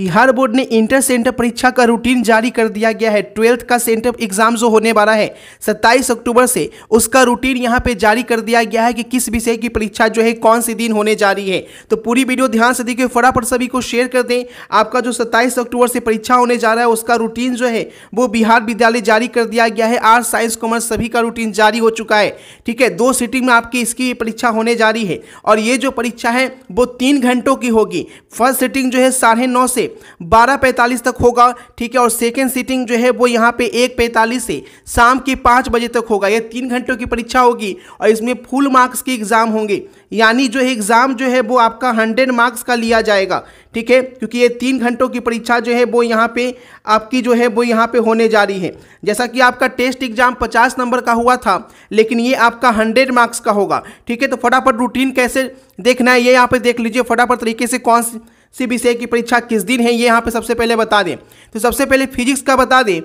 Bihar board ने inter center परीक्षा का रूटीन जारी कर दिया गया है ट्वेल्थ का सेंटर एग्जाम जो होने वाला है 27 अक्टूबर से उसका रूटीन यहां पे जारी कर दिया गया है कि किस विषय की परीक्षा जो है कौन से दिन होने जा रही है तो पूरी वीडियो ध्यान से देखिए फटाफट सभी को शेयर कर दें आपका जो सत्ताईस अक्टूबर से परीक्षा होने जा रहा है उसका रूटीन जो है वो बिहार विद्यालय जारी कर दिया गया है आर्ट्स साइंस कॉमर्स सभी का रूटीन जारी हो चुका है ठीक है दो सीटिंग में आपकी इसकी परीक्षा होने जा रही है और ये जो परीक्षा है वो तीन घंटों की होगी फर्स्ट सीटिंग जो है साढ़े से बारह पैंतालीस तक होगा ठीक है और सेकेंड सीटिंग जो है वो यहाँ पे एक पैंतालीस से शाम के पाँच बजे तक होगा यह तीन घंटों की परीक्षा होगी और इसमें फुल मार्क्स के एग्ज़ाम होंगे यानी जो है एग्ज़ाम जो है वो आपका हंड्रेड मार्क्स का लिया जाएगा ठीक है क्योंकि ये तीन घंटों की परीक्षा जो है वो यहाँ पे आपकी जो है वो यहाँ पे होने जा रही है जैसा कि आपका टेस्ट एग्ज़ाम पचास नंबर का हुआ था लेकिन ये आपका हंड्रेड मार्क्स का होगा ठीक है तो फटाफट रूटीन कैसे देखना है ये यहाँ पे देख लीजिए फटाफट तरीके से कौन सी बी की परीक्षा किस दिन है ये यहाँ पे सबसे पहले बता दें तो सबसे पहले फिजिक्स का बता दें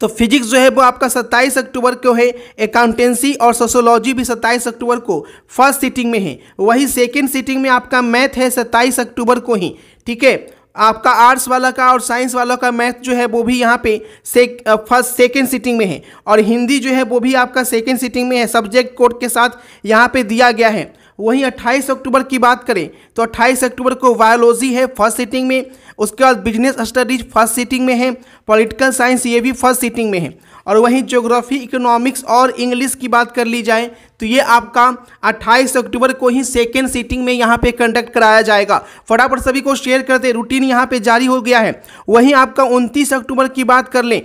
तो फिजिक्स जो है वो आपका 27 अक्टूबर को है अकाउंटेंसी और सोशोलॉजी भी 27 अक्टूबर को फर्स्ट सीटिंग में है वही सेकेंड सीटिंग में आपका मैथ है 27 अक्टूबर को ही ठीक है आपका आर्ट्स वाला का और साइंस वाला का मैथ जो है वो भी यहाँ पे से फर्स्ट सेकेंड सीटिंग में है और हिंदी जो है वो भी आपका सेकेंड सीटिंग में है सब्जेक्ट कोड के साथ यहाँ पे दिया गया है वहीं 28 अक्टूबर की बात करें तो 28 अक्टूबर को बायोलॉजी है फर्स्ट सीटिंग में उसके बाद बिजनेस स्टडीज फर्स्ट सीटिंग में है पॉलिटिकल साइंस ये भी फर्स्ट सीटिंग में है और वहीं ज्योग्राफी इकोनॉमिक्स और इंग्लिश की बात कर ली जाए तो ये आपका 28 अक्टूबर को ही सेकेंड सीटिंग में यहाँ पे कंडक्ट कराया जाएगा फटाफट सभी को शेयर करते रूटीन यहाँ पे जारी हो गया है वहीं आपका 29 अक्टूबर की बात कर लें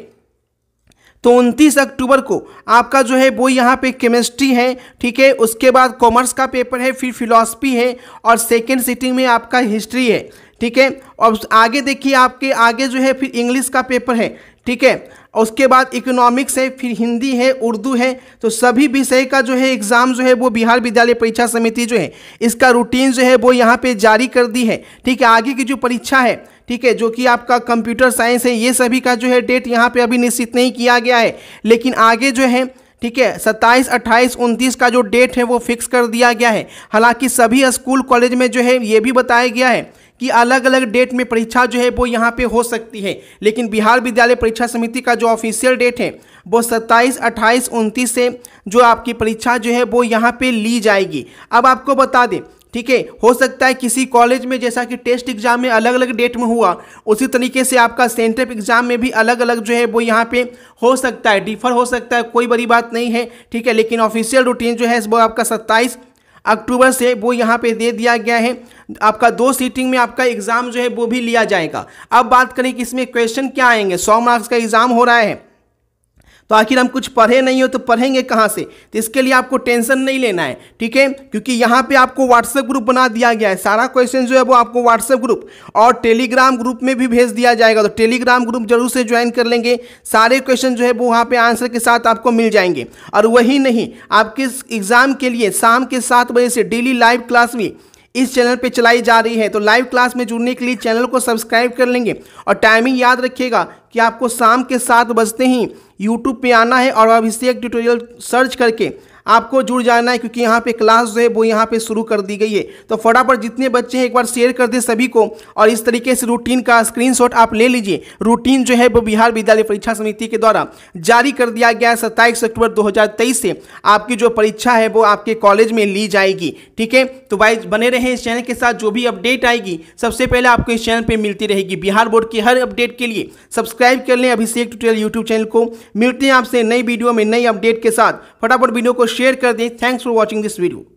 तो उनतीस अक्टूबर को आपका जो है वो यहाँ पे केमिस्ट्री है ठीक है उसके बाद कॉमर्स का पेपर है फिर फिलासफ़ी है और सेकेंड सिटिंग में आपका हिस्ट्री है ठीक है और आगे देखिए आपके आगे जो है फिर इंग्लिश का पेपर है ठीक है उसके बाद इकोनॉमिक्स है फिर हिंदी है उर्दू है तो सभी विषय का जो है एग्ज़ाम जो है वो बिहार विद्यालय परीक्षा समिति जो है इसका रूटीन जो है वो यहाँ पे जारी कर दी है ठीक है आगे की जो परीक्षा है ठीक है जो कि आपका कंप्यूटर साइंस है ये सभी का जो है डेट यहाँ पे अभी निश्चित नहीं किया गया है लेकिन आगे जो है ठीक है सत्ताईस अट्ठाईस उनतीस का जो डेट है वो फिक्स कर दिया गया है हालांकि सभी स्कूल कॉलेज में जो है ये भी बताया गया है कि अलग अलग डेट में परीक्षा जो है वो यहाँ पे हो सकती है लेकिन बिहार विद्यालय परीक्षा समिति का जो ऑफिशियल डेट है वो सत्ताईस अट्ठाईस उनतीस से जो आपकी परीक्षा जो है वो यहाँ पे ली जाएगी अब आपको बता दें ठीक है हो सकता है किसी कॉलेज में जैसा कि टेस्ट एग्जाम में अलग अलग डेट में हुआ उसी तरीके से आपका सेंटअप एग्जाम में भी अलग अलग जो है वो यहाँ पे हो सकता है डिफर हो सकता है कोई बड़ी बात नहीं है ठीक है लेकिन ऑफिशियल रूटीन जो है वो आपका सत्ताईस अक्टूबर से वो यहाँ पे दे दिया गया है आपका दो सीटिंग में आपका एग्ज़ाम जो है वो भी लिया जाएगा अब बात करें कि इसमें क्वेश्चन क्या आएंगे सौ मार्क्स का एग्ज़ाम हो रहा है तो आखिर हम कुछ पढ़े नहीं हो तो पढ़ेंगे कहाँ से तो इसके लिए आपको टेंशन नहीं लेना है ठीक है क्योंकि यहाँ पे आपको व्हाट्सएप ग्रुप बना दिया गया है सारा क्वेश्चन जो है वो आपको व्हाट्सएप ग्रुप और टेलीग्राम ग्रुप में भी भेज दिया जाएगा तो टेलीग्राम ग्रुप जरूर से ज्वाइन कर लेंगे सारे क्वेश्चन जो है वो वहाँ पर आंसर के साथ आपको मिल जाएंगे और वही नहीं आपके एग्ज़ाम के लिए शाम के सात बजे से डेली लाइव क्लास भी इस चैनल पे चलाई जा रही है तो लाइव क्लास में जुड़ने के लिए चैनल को सब्सक्राइब कर लेंगे और टाइमिंग याद रखिएगा कि आपको शाम के सात बजते ही यूट्यूब पे आना है और अभिषेक ट्यूटोरियल सर्च करके आपको जुड़ जाना है क्योंकि यहाँ पे क्लास जो है वो यहाँ पे शुरू कर दी गई है तो फटाफट जितने बच्चे हैं एक बार शेयर कर दें सभी को और इस तरीके से रूटीन का स्क्रीनशॉट आप ले लीजिए रूटीन जो है वो बिहार विद्यालय परीक्षा समिति के द्वारा जारी कर दिया गया है सत्ताईस अक्टूबर दो से आपकी जो परीक्षा है वो आपके कॉलेज में ली जाएगी ठीक है तो वाइज बने रहें इस चैनल के साथ जो भी अपडेट आएगी सबसे पहले आपको इस चैनल पर मिलती रहेगी बिहार बोर्ड की हर अपडेट के लिए सब्सक्राइब कर लें अभिषेक ट्यूटोरियल यूट्यूब चैनल को मिलते हैं आपसे नई वीडियो में नई अपडेट के साथ फटाफट वीडियो को शेयर कर दें thanks for watching this video